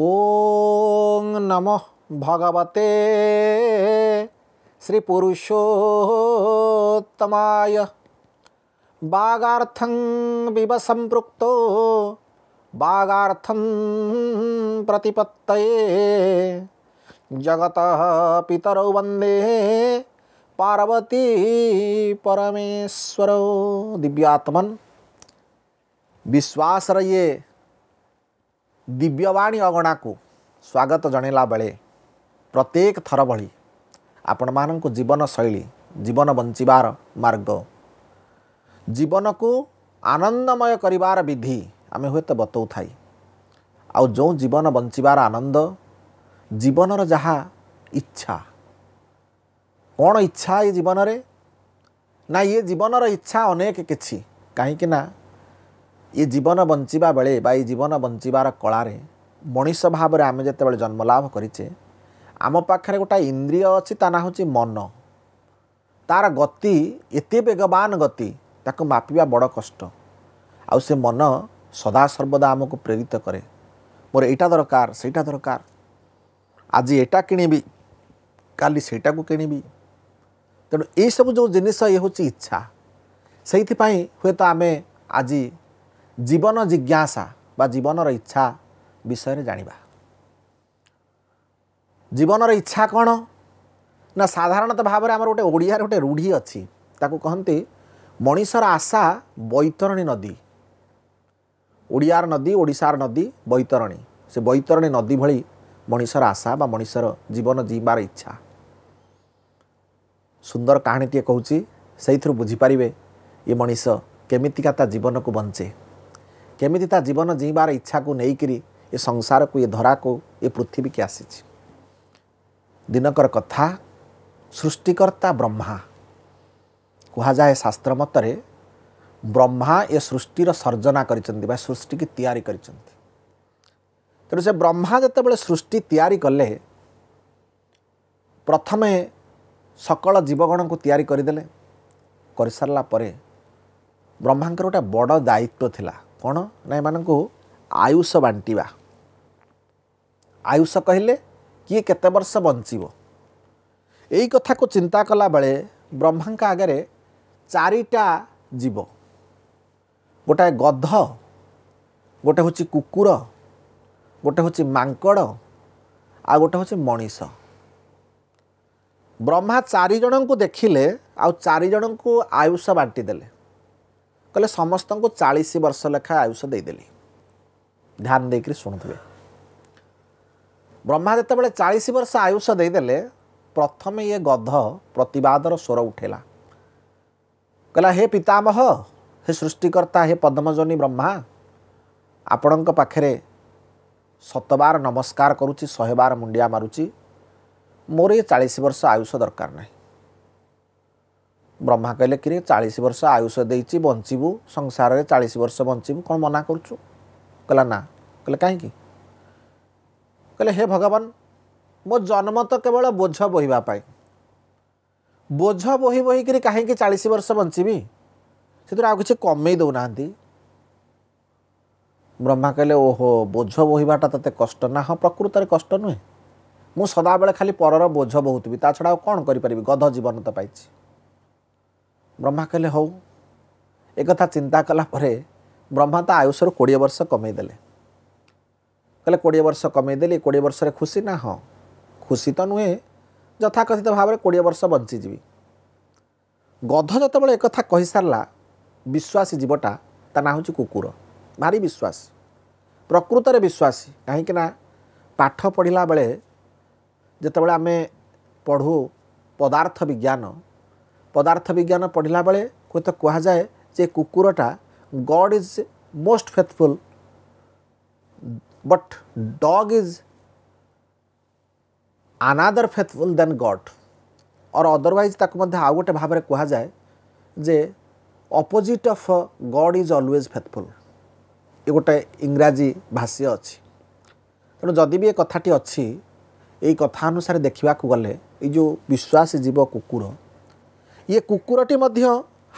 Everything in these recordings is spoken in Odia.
ओम नमः भगवते श्री पुरुषोत्तमाय बागार्थं विव संपृक्तो बागार्थं प्रतिपत्तये जगतः पितरौ वन्दे पार्वती परमेश्वरो दिव्यात्मन विश्वास रहिए ଦିବ୍ୟବାଣୀ ଅଗଣାକୁ ସ୍ୱାଗତ ଜଣାଇଲା ବେଳେ ପ୍ରତ୍ୟେକ ଥର ଭଳି ଆପଣମାନଙ୍କୁ ଜୀବନଶୈଳୀ ଜୀବନ ବଞ୍ଚିବାର ମାର୍ଗ ଜୀବନକୁ ଆନନ୍ଦମୟ କରିବାର ବିଧି ଆମେ ହୁଏତ ବତାଉଥାଏ ଆଉ ଯେଉଁ ଜୀବନ ବଞ୍ଚିବାର ଆନନ୍ଦ ଜୀବନର ଯାହା ଇଚ୍ଛା କ'ଣ ଇଚ୍ଛା ଏ ଜୀବନରେ ନା ଇଏ ଜୀବନର ଇଚ୍ଛା ଅନେକ କିଛି କାହିଁକିନା ଏ ଜୀବନ ବଞ୍ଚିବା ବେଳେ ବା ଏଇ ଜୀବନ ବଞ୍ଚିବାର କଳାରେ ମଣିଷ ଭାବରେ ଆମେ ଯେତେବେଳେ ଜନ୍ମଲାଭ କରିଛେ ଆମ ପାଖରେ ଗୋଟେ ଇନ୍ଦ୍ରିୟ ଅଛି ତା ନାଁ ହେଉଛି ମନ ତା'ର ଗତି ଏତେ ବେଗବାନ ଗତି ତାକୁ ମାପିବା ବଡ଼ କଷ୍ଟ ଆଉ ସେ ମନ ସଦାସର୍ବଦା ଆମକୁ ପ୍ରେରିତ କରେ ମୋର ଏଇଟା ଦରକାର ସେଇଟା ଦରକାର ଆଜି ଏଇଟା କିଣିବି କାଲି ସେଇଟାକୁ କିଣିବି ତେଣୁ ଏଇସବୁ ଯେଉଁ ଜିନିଷ ଇଏ ହେଉଛି ଇଚ୍ଛା ସେଇଥିପାଇଁ ହୁଏତ ଆମେ ଆଜି ଜୀବନ ଜିଜ୍ଞାସା ବା ଜୀବନର ଇଚ୍ଛା ବିଷୟରେ ଜାଣିବା ଜୀବନର ଇଚ୍ଛା କ'ଣ ନା ସାଧାରଣତଃ ଭାବରେ ଆମର ଗୋଟେ ଓଡ଼ିଆରେ ଗୋଟେ ରୂଢ଼ି ଅଛି ତାକୁ କହନ୍ତି ମଣିଷର ଆଶା ବୈତରଣୀ ନଦୀ ଓଡ଼ିଆର ନଦୀ ଓଡ଼ିଶାର ନଦୀ ବୈତରଣୀ ସେ ବୈତରଣୀ ନଦୀ ଭଳି ମଣିଷର ଆଶା ବା ମଣିଷର ଜୀବନ ଜୀଇଁବାର ଇଚ୍ଛା ସୁନ୍ଦର କାହାଣୀଟିଏ କହୁଛି ସେଇଥିରୁ ବୁଝିପାରିବେ ଏ ମଣିଷ କେମିତିକା ତା ଜୀବନକୁ ବଞ୍ଚେ କେମିତି ତା ଜୀବନ ଜିଇଁବାର ଇଚ୍ଛାକୁ ନେଇକରି ଏ ସଂସାରକୁ ଏ ଧରାକୁ ଏ ପୃଥିବୀକୁ ଆସିଛି ଦିନକର କଥା ସୃଷ୍ଟିକର୍ତ୍ତା ବ୍ରହ୍ମା କୁହାଯାଏ ଶାସ୍ତ୍ର ମତରେ ବ୍ରହ୍ମା ଏ ସୃଷ୍ଟିର ସର୍ଜନା କରିଛନ୍ତି ବା ସୃଷ୍ଟିକି ତିଆରି କରିଛନ୍ତି ତେଣୁ ସେ ବ୍ରହ୍ମା ଯେତେବେଳେ ସୃଷ୍ଟି ତିଆରି କଲେ ପ୍ରଥମେ ସକଳ ଜୀବଗଣକୁ ତିଆରି କରିଦେଲେ କରିସାରିଲା ପରେ ବ୍ରହ୍ମାଙ୍କର ଗୋଟେ ବଡ଼ ଦାୟିତ୍ୱ ଥିଲା କ'ଣ ନା ଏମାନଙ୍କୁ ଆୟୁଷ ବାଣ୍ଟିବା ଆୟୁଷ କହିଲେ କିଏ କେତେ ବର୍ଷ ବଞ୍ଚିବ ଏଇ କଥାକୁ ଚିନ୍ତା କଲାବେଳେ ବ୍ରହ୍ମାଙ୍କ ଆଗରେ ଚାରିଟା ଜୀବ ଗୋଟାଏ ଗଧ ଗୋଟେ ହେଉଛି କୁକୁର ଗୋଟେ ହେଉଛି ମାଙ୍କଡ଼ ଆଉ ଗୋଟେ ହେଉଛି ମଣିଷ ବ୍ରହ୍ମା ଚାରିଜଣଙ୍କୁ ଦେଖିଲେ ଆଉ ଚାରିଜଣଙ୍କୁ ଆୟୁଷ ବାଣ୍ଟିଦେଲେ କହିଲେ ସମସ୍ତଙ୍କୁ ଚାଳିଶ ବର୍ଷ ଲେଖା ଆୟୁଷ ଦେଇଦେଲି ଧ୍ୟାନ ଦେଇକରି ଶୁଣୁଥିବେ ବ୍ରହ୍ମା ଯେତେବେଳେ ଚାଳିଶ ବର୍ଷ ଆୟୁଷ ଦେଇଦେଲେ ପ୍ରଥମେ ଇଏ ଗଧ ପ୍ରତିବାଦର ସ୍ୱର ଉଠେଇଲା କହିଲା ହେ ପିତାମହ ହେ ସୃଷ୍ଟିକର୍ତ୍ତା ହେ ପଦ୍ମଜନୀ ବ୍ରହ୍ମା ଆପଣଙ୍କ ପାଖରେ ଶତବାର ନମସ୍କାର କରୁଛି ଶହେବାର ମୁଣ୍ଡିଆ ମାରୁଛି ମୋର ଏ ଚାଳିଶ ବର୍ଷ ଆୟୁଷ ଦରକାର ନାହିଁ ବ୍ରହ୍ମା କହିଲେ କିରେ ଚାଳିଶ ବର୍ଷ ଆୟୁଷ ଦେଇଛି ବଞ୍ଚିବୁ ସଂସାରରେ ଚାଳିଶ ବର୍ଷ ବଞ୍ଚିବୁ କ'ଣ ମନା କରୁଛୁ କହିଲା ନା କହିଲେ କାହିଁକି କହିଲେ ହେ ଭଗବାନ ମୋ ଜନ୍ମ ତ କେବଳ ବୋଝ ବୋହିବା ପାଇଁ ବୋଝ ବୋହି ବୋହିକିରି କାହିଁକି ଚାଳିଶ ବର୍ଷ ବଞ୍ଚିବି ସେଥିରୁ ଆଉ କିଛି କମେଇ ଦେଉନାହାନ୍ତି ବ୍ରହ୍ମା କହିଲେ ଓହୋ ବୋଝ ବୋହିବାଟା ତତେ କଷ୍ଟ ନା ହଁ ପ୍ରକୃତରେ କଷ୍ଟ ନୁହେଁ ମୁଁ ସଦାବେଳେ ଖାଲି ପରର ବୋଝ ବୋହୁଥିବି ତା ଛଡ଼ା ଆଉ କ'ଣ କରିପାରିବି ଗଧ ଜୀବନ ତ ପାଇଛି ବ୍ରହ୍ମା କହିଲେ ହଉ ଏକଥା ଚିନ୍ତା କଲା ପରେ ବ୍ରହ୍ମା ତା ଆୟୁଷରୁ କୋଡ଼ିଏ ବର୍ଷ କମେଇଦେଲେ କହିଲେ କୋଡ଼ିଏ ବର୍ଷ କମେଇଦେଲି କୋଡ଼ିଏ ବର୍ଷରେ ଖୁସି ନା ହଁ ଖୁସି ତ ନୁହେଁ ଯଥାକଥିତ ଭାବରେ କୋଡ଼ିଏ ବର୍ଷ ବଞ୍ଚିଯିବି ଗଧ ଯେତେବେଳେ ଏକଥା କହିସାରିଲା ବିଶ୍ୱାସୀ ଜୀବଟା ତା ନାଁ ହେଉଛି କୁକୁର ଭାରି ବିଶ୍ୱାସ ପ୍ରକୃତରେ ବିଶ୍ୱାସୀ କାହିଁକିନା ପାଠ ପଢ଼ିଲା ବେଳେ ଯେତେବେଳେ ଆମେ ପଢ଼ୁ ପଦାର୍ଥ ବିଜ୍ଞାନ ପଦାର୍ଥ ବିଜ୍ଞାନ ପଢ଼ିଲା ବେଳେ ହୁଏତ କୁହାଯାଏ ଯେ କୁକୁରଟା god is most faithful but dog is another faithful then god or otherwise ତାକୁ ମଧ୍ୟ ଆଉ ଗୋଟେ ଭାବରେ କୁହାଯାଏ ଯେ opposite of god is always faithful ଏ ଗୋଟେ ଇଂରାଜୀ ଭାଷ୍ୟ ଅଛି ତେଣୁ ଯଦି ବି ଏ କଥାଟି ଅଛି ଏଇ କଥା ଅନୁସାରେ ଦେଖିବାକୁ ଗଲେ ଏଇ ଯେଉଁ ବିଶ୍ୱାସୀ ଜୀବ କୁକୁର ଇଏ କୁକୁରଟି ମଧ୍ୟ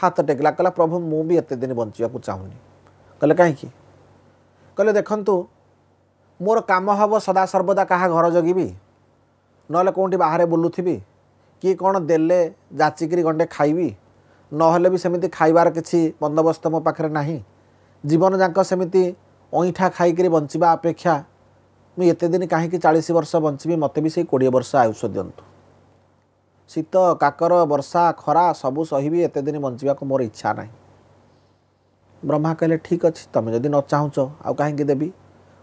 ହାତ ଟେକିଲା କହିଲା ପ୍ରଭୁ ମୁଁ ବି ଏତେ ଦିନ ବଞ୍ଚିବାକୁ ଚାହୁଁନି କହିଲେ କାହିଁକି କହିଲେ ଦେଖନ୍ତୁ ମୋର କାମ ହେବ ସଦାସର୍ବଦା କାହା ଘର ଜଗିବି ନହେଲେ କେଉଁଠି ବାହାରେ ବୁଲୁଥିବି କିଏ କ'ଣ ଦେଲେ ଯାଚିକିରି ଗଣ୍ଡେ ଖାଇବି ନହେଲେ ବି ସେମିତି ଖାଇବାର କିଛି ବନ୍ଦୋବସ୍ତ ମୋ ପାଖରେ ନାହିଁ ଜୀବନଯାକ ସେମିତି ଅଇଁଠା ଖାଇକିରି ବଞ୍ଚିବା ଅପେକ୍ଷା ମୁଁ ଏତେ ଦିନ କାହିଁକି ଚାଳିଶ ବର୍ଷ ବଞ୍ଚିବି ମୋତେ ବି ସେଇ କୋଡ଼ିଏ ବର୍ଷ ଆୟୁଷ ଦିଅନ୍ତୁ ଶୀତ କାକର ବର୍ଷା ଖରା ସବୁ ସହିବି ଏତେ ଦିନ ବଞ୍ଚିବାକୁ ମୋର ଇଚ୍ଛା ନାହିଁ ବ୍ରହ୍ମା କହିଲେ ଠିକ୍ ଅଛି ତୁମେ ଯଦି ନ ଚାହୁଁଛ ଆଉ କାହିଁକି ଦେବି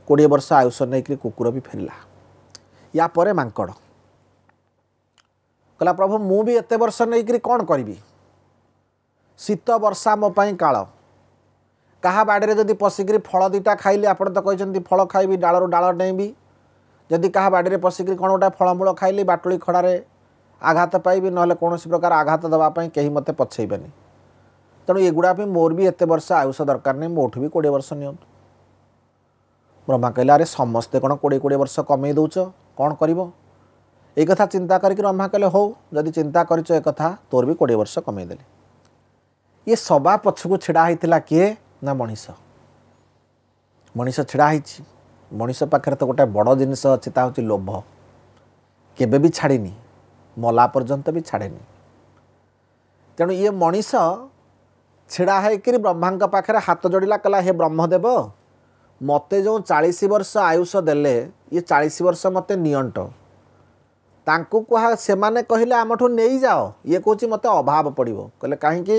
କୋଡ଼ିଏ ବର୍ଷ ଆୟୁଷ ନେଇକିରି କୁକୁର ବି ଫେରିଲା ୟା ପରେ ମାଙ୍କଡ଼ କହିଲା ପ୍ରଭୁ ମୁଁ ବି ଏତେ ବର୍ଷ ନେଇକରି କ'ଣ କରିବି ଶୀତ ବର୍ଷା ମୋ ପାଇଁ କାଳ କାହା ବାଡ଼ିରେ ଯଦି ପଶିକିରି ଫଳ ଦୁଇଟା ଖାଇଲି ଆପଣ ତ କହିଛନ୍ତି ଫଳ ଖାଇବି ଡାଳରୁ ଡାଳ ନେଇବି ଯଦି କାହା ବାଡ଼ିରେ ପଶିକିରି କ'ଣ ଗୋଟେ ଫଳମୂଳ ଖାଇଲି ବାଟୁଳି ଖଡ଼ାରେ ଆଘାତ ପାଇବି ନହେଲେ କୌଣସି ପ୍ରକାର ଆଘାତ ଦେବା ପାଇଁ କେହି ମୋତେ ପଛେଇବେନି ତେଣୁ ଏଗୁଡ଼ା ପାଇଁ ମୋର ବି ଏତେ ବର୍ଷ ଆୟୁଷ ଦରକାର ନାହିଁ ମୋଠୁ ବି କୋଡ଼ିଏ ବର୍ଷ ନିଅନ୍ତୁ ବ୍ରହ୍ମା କହିଲେ ଆରେ ସମସ୍ତେ କ'ଣ କୋଡ଼ିଏ କୋଡ଼ିଏ ବର୍ଷ କମେଇ ଦେଉଛ କ'ଣ କରିବ ଏଇ କଥା ଚିନ୍ତା କରିକି ବ୍ରହ୍ମା କହିଲେ ହଉ ଯଦି ଚିନ୍ତା କରିଛ ଏ କଥା ତୋର ବି କୋଡ଼ିଏ ବର୍ଷ କମେଇଦେଲି ଇଏ ସବା ପଛକୁ ଛିଡ଼ା ହେଇଥିଲା କିଏ ନା ମଣିଷ ମଣିଷ ଛିଡ଼ା ହେଇଛି ମଣିଷ ପାଖରେ ତ ଗୋଟେ ବଡ଼ ଜିନିଷ ଅଛି ତା ହେଉଛି ଲୋଭ କେବେ ବି ଛାଡ଼ିନି ମଲା ପର୍ଯ୍ୟନ୍ତ ବି ଛାଡ଼େନି ତେଣୁ ଇଏ ମଣିଷ ଛିଡ଼ା ହୋଇକରି ବ୍ରହ୍ମାଙ୍କ ପାଖରେ ହାତ ଯୋଡ଼ିଲା କଲା ହେ ବ୍ରହ୍ମଦେବ ମୋତେ ଯେଉଁ ଚାଳିଶ ବର୍ଷ ଆୟୁଷ ଦେଲେ ଇଏ ଚାଳିଶ ବର୍ଷ ମୋତେ ନିଅଣ୍ଟ ତାଙ୍କୁ କୁହା ସେମାନେ କହିଲେ ଆମଠୁ ନେଇଯାଅ ଇଏ କହୁଛି ମୋତେ ଅଭାବ ପଡ଼ିବ କହିଲେ କାହିଁକି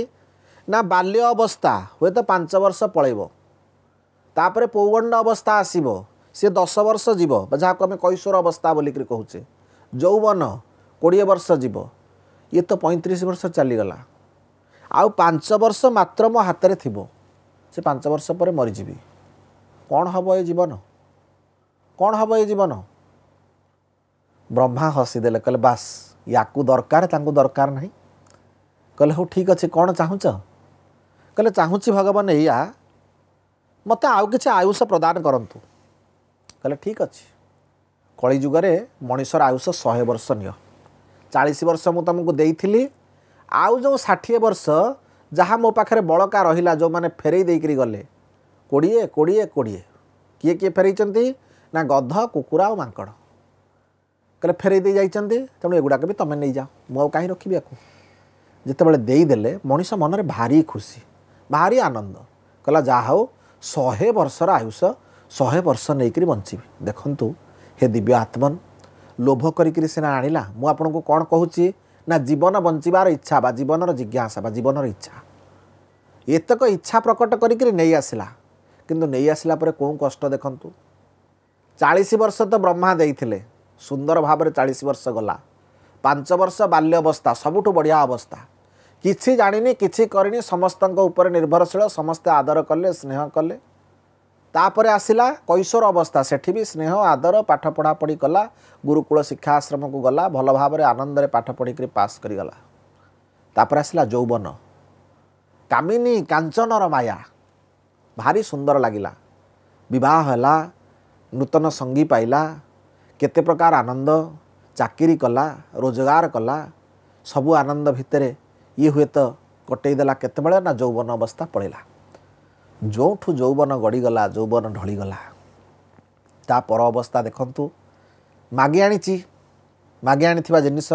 ନା ବାଲ୍ୟ ଅବସ୍ଥା ହୁଏତ ପାଞ୍ଚ ବର୍ଷ ପଳେଇବ ତାପରେ ପୌଗଣ୍ଡ ଅବସ୍ଥା ଆସିବ ସିଏ ଦଶ ବର୍ଷ ଯିବ ଯାହାକୁ ଆମେ କୈଶୋର ଅବସ୍ଥା ବୋଲିକରି କହୁଛେ ଯୌବନ କୋଡ଼ିଏ ବର୍ଷ ଯିବ ଇଏ ତ ପଇଁତିରିଶ ବର୍ଷ ଚାଲିଗଲା ଆଉ ପାଞ୍ଚ ବର୍ଷ ମାତ୍ର ମୋ ହାତରେ ଥିବ ସେ ପାଞ୍ଚ ବର୍ଷ ପରେ ମରିଯିବି କ'ଣ ହେବ ଏ ଜୀବନ କ'ଣ ହେବ ଏ ଜୀବନ ବ୍ରହ୍ମା ହସିଦେଲେ କହିଲେ ବାସ୍ ୟାକୁ ଦରକାର ତାଙ୍କୁ ଦରକାର ନାହିଁ କହିଲେ ହଉ ଠିକ୍ ଅଛି କ'ଣ ଚାହୁଁଛ କହିଲେ ଚାହୁଁଛି ଭଗବାନ ଏଇଆ ମୋତେ ଆଉ କିଛି ଆୟୁଷ ପ୍ରଦାନ କରନ୍ତୁ କହିଲେ ଠିକ୍ ଅଛି କଳିଯୁଗରେ ମଣିଷର ଆୟୁଷ ଶହେ ବର୍ଷ ନିଅ चालीस वर्ष मु तुमको दे आउ जो षाठी वर्ष जहाँ मो पाखे बड़का रहा जो मैंने फेरे गले कोड़े कोड़े कोड़े किए किए फेरे ना गध कुकुरा और माकड़ कहे फेरे जागुड़ा भी तुम्हें नहीं जाओ मुझे कहीं रखी या जोबले देदे मनीष मनरे भारी खुशी भारी आनंद कहला जा हाउ शहे वर्षर आयुष शहे वर्ष नहीं कर बचे देखु हे दिव्य आत्मन ଲୋଭ କରିକିରି ସିନା ଆଣିଲା ମୁଁ ଆପଣଙ୍କୁ କ'ଣ କହୁଛି ନା ଜୀବନ ବଞ୍ଚିବାର ଇଚ୍ଛା ବା ଜୀବନର ଜିଜ୍ଞାସା ବା ଜୀବନର ଇଚ୍ଛା ଏତକ ଇଚ୍ଛା ପ୍ରକଟ କରିକିରି ନେଇ ଆସିଲା କିନ୍ତୁ ନେଇ ଆସିଲା ପରେ କେଉଁ କଷ୍ଟ ଦେଖନ୍ତୁ ଚାଳିଶ ବର୍ଷ ତ ବ୍ରହ୍ମା ଦେଇଥିଲେ ସୁନ୍ଦର ଭାବରେ ଚାଳିଶ ବର୍ଷ ଗଲା ପାଞ୍ଚ ବର୍ଷ ବାଲ୍ୟ ଅବସ୍ଥା ସବୁଠୁ ବଢ଼ିଆ ଅବସ୍ଥା କିଛି ଜାଣିନି କିଛି କରିନି ସମସ୍ତଙ୍କ ଉପରେ ନିର୍ଭରଶୀଳ ସମସ୍ତେ ଆଦର କଲେ ସ୍ନେହ କଲେ ତାପରେ ଆସିଲା କୈଶୋର ଅବସ୍ଥା ସେଠି ବି ସ୍ନେହ ଆଦର ପାଠ ପଢ଼ାପଢ଼ି କଲା ଗୁରୁକୁଳ ଶିକ୍ଷା ଆଶ୍ରମକୁ ଗଲା ଭଲ ଭାବରେ ଆନନ୍ଦରେ ପାଠ ପଢ଼ିକରି ପାସ୍ କରିଗଲା ତାପରେ ଆସିଲା ଯୌବନ କାମିନୀ କାଞ୍ଚନର ମାୟା ଭାରି ସୁନ୍ଦର ଲାଗିଲା ବିବାହ ହେଲା ନୂତନ ସଙ୍ଗୀ ପାଇଲା କେତେ ପ୍ରକାର ଆନନ୍ଦ ଚାକିରି କଲା ରୋଜଗାର କଲା ସବୁ ଆନନ୍ଦ ଭିତରେ ଇଏ ହୁଏତ କଟେଇଦେଲା କେତେବେଳେ ନା ଯୌବନ ଅବସ୍ଥା ପଳେଇଲା ଯେଉଁଠୁ ଯୌବନ ଗଡ଼ିଗଲା ଯୌବନ ଢଳିଗଲା ତା ପର ଅବସ୍ଥା ଦେଖନ୍ତୁ ମାଗି ଆଣିଛି ମାଗି ଆଣିଥିବା ଜିନିଷ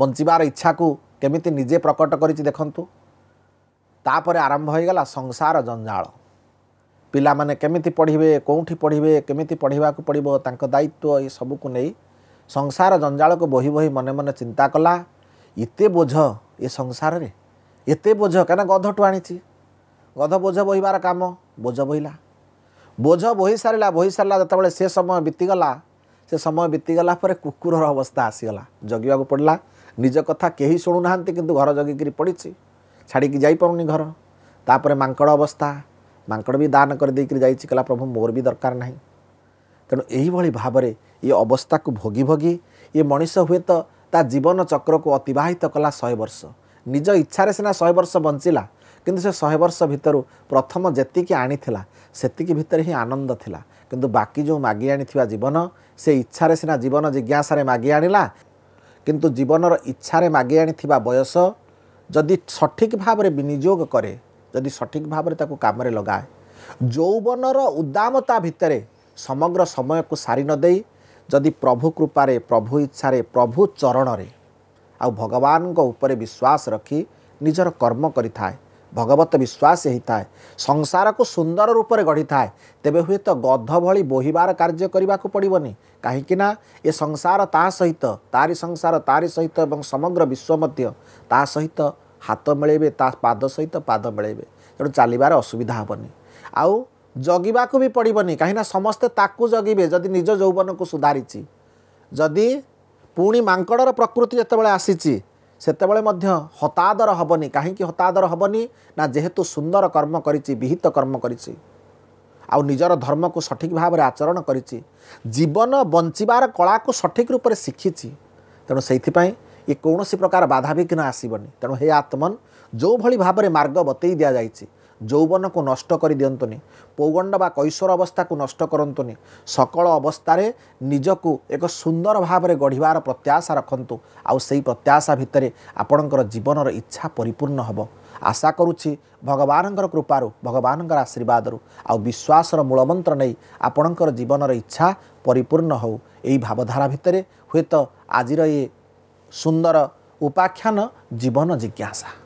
ବଞ୍ଚିବାର ଇଚ୍ଛାକୁ କେମିତି ନିଜେ ପ୍ରକଟ କରିଛି ଦେଖନ୍ତୁ ତାପରେ ଆରମ୍ଭ ହୋଇଗଲା ସଂସାର ଜଞ୍ଜାଳ ପିଲାମାନେ କେମିତି ପଢ଼ିବେ କେଉଁଠି ପଢ଼ିବେ କେମିତି ପଢ଼ିବାକୁ ପଡ଼ିବ ତାଙ୍କ ଦାୟିତ୍ୱ ଏସବୁକୁ ନେଇ ସଂସାର ଜଞ୍ଜାଳକୁ ବହି ବହି ମନେ ମନେ ଚିନ୍ତା କଲା ଏତେ ବୋଝ ଏ ସଂସାରରେ ଏତେ ବୋଝ କାହିଁକିନା ଗଧଠୁ ଆଣିଛି ଗଧ ବୋଝ ବୋହିବାର କାମ ବୋଝ ବୋହିଲା ବୋଝ ବୋହି ସାରିଲା ବୋହି ସାରିଲା ଯେତେବେଳେ ସେ ସମୟ ବିତିଗଲା ସେ ସମୟ ବିତିଗଲା ପରେ କୁକୁରର ଅବସ୍ଥା ଆସିଗଲା ଜଗିବାକୁ ପଡ଼ିଲା ନିଜ କଥା କେହି ଶୁଣୁନାହାନ୍ତି କିନ୍ତୁ ଘର ଜଗିକିରି ପଡ଼ିଛି ଛାଡ଼ିକି ଯାଇପାରୁନି ଘର ତାପରେ ମାଙ୍କଡ଼ ଅବସ୍ଥା ମାଙ୍କଡ଼ ବି ଦାନ କରିଦେଇକିରି ଯାଇଛି କହିଲା ପ୍ରଭୁ ମୋର ବି ଦରକାର ନାହିଁ ତେଣୁ ଏହିଭଳି ଭାବରେ ଇଏ ଅବସ୍ଥାକୁ ଭୋଗି ଭୋଗି ଇଏ ମଣିଷ ହୁଏତ ତା ଜୀବନ ଚକ୍ରକୁ ଅତିବାହିତ କଲା ଶହେ ବର୍ଷ ନିଜ ଇଚ୍ଛାରେ ସିନା ଶହେ ବର୍ଷ ବଞ୍ଚିଲା କିନ୍ତୁ ସେ ଶହେ ବର୍ଷ ଭିତରୁ ପ୍ରଥମ ଯେତିକି ଆଣିଥିଲା ସେତିକି ଭିତରେ ହିଁ ଆନନ୍ଦ ଥିଲା କିନ୍ତୁ ବାକି ଯେଉଁ ମାଗି ଆଣିଥିବା ଜୀବନ ସେ ଇଚ୍ଛାରେ ସିନା ଜୀବନ ଜିଜ୍ଞାସାରେ ମାଗି ଆଣିଲା କିନ୍ତୁ ଜୀବନର ଇଚ୍ଛାରେ ମାଗି ଆଣିଥିବା ବୟସ ଯଦି ସଠିକ୍ ଭାବରେ ବିନିଯୋଗ କରେ ଯଦି ସଠିକ୍ ଭାବରେ ତାକୁ କାମରେ ଲଗାଏ ଯୌବନର ଉଦାମତା ଭିତରେ ସମଗ୍ର ସମୟକୁ ସାରି ନ ଦେଇ ଯଦି ପ୍ରଭୁ କୃପାରେ ପ୍ରଭୁ ଇଚ୍ଛାରେ ପ୍ରଭୁ ଚରଣରେ ଆଉ ଭଗବାନଙ୍କ ଉପରେ ବିଶ୍ୱାସ ରଖି ନିଜର କର୍ମ କରିଥାଏ ଭଗବତ ବିଶ୍ୱାସ ହୋଇଥାଏ ସଂସାରକୁ ସୁନ୍ଦର ରୂପରେ ଗଢ଼ିଥାଏ ତେବେ ହୁଏତ ଗଧ ଭଳି ବୋହିବାର କାର୍ଯ୍ୟ କରିବାକୁ ପଡ଼ିବନି କାହିଁକିନା ଏ ସଂସାର ତା ସହିତ ତାରି ସଂସାର ତାରି ସହିତ ଏବଂ ସମଗ୍ର ବିଶ୍ୱ ମଧ୍ୟ ତା ସହିତ ହାତ ମିଳେଇବେ ତା ପାଦ ସହିତ ପାଦ ମିଳେଇବେ ତେଣୁ ଚାଲିବାର ଅସୁବିଧା ହେବନି ଆଉ ଜଗିବାକୁ ବି ପଡ଼ିବନି କାହିଁକିନା ସମସ୍ତେ ତାକୁ ଜଗିବେ ଯଦି ନିଜ ଯୌବନକୁ ସୁଧାରିଛି ଯଦି ପୁଣି ମାଙ୍କଡ଼ର ପ୍ରକୃତି ଯେତେବେଳେ ଆସିଛି हतादर हेन काहीँक हतादर हेन ना जेहेतु सुन्दर कर्म गरिहित कर्म निजर धर्म को सठिक भावना आचरण जीवन गरिबन कला को सठिक रूप रूपले सिखि तेणु सैप यी कौँसी प्रकार बाधा विघ्न बाधाविघ्न आसब हे आत्मन जो जोभरि भावना मर्ग बतै दि ଯୌବନକୁ ନଷ୍ଟ କରି ଦିଅନ୍ତୁନି ପୌଗଣ୍ଡ ବା କୈଶୋର ଅବସ୍ଥାକୁ ନଷ୍ଟ କରନ୍ତୁନି ସକଳ ଅବସ୍ଥାରେ ନିଜକୁ ଏକ ସୁନ୍ଦର ଭାବରେ ଗଢ଼ିବାର ପ୍ରତ୍ୟାଶା ରଖନ୍ତୁ ଆଉ ସେହି ପ୍ରତ୍ୟାଶା ଭିତରେ ଆପଣଙ୍କର ଜୀବନର ଇଚ୍ଛା ପରିପୂର୍ଣ୍ଣ ହେବ ଆଶା କରୁଛି ଭଗବାନଙ୍କର କୃପାରୁ ଭଗବାନଙ୍କର ଆଶୀର୍ବାଦରୁ ଆଉ ବିଶ୍ୱାସର ମୂଳମନ୍ତ୍ର ନେଇ ଆପଣଙ୍କର ଜୀବନର ଇଚ୍ଛା ପରିପୂର୍ଣ୍ଣ ହେଉ ଏହି ଭାବଧାରା ଭିତରେ ହୁଏତ ଆଜିର ଏ ସୁନ୍ଦର ଉପାଖ୍ୟାନ ଜୀବନ ଜିଜ୍ଞାସା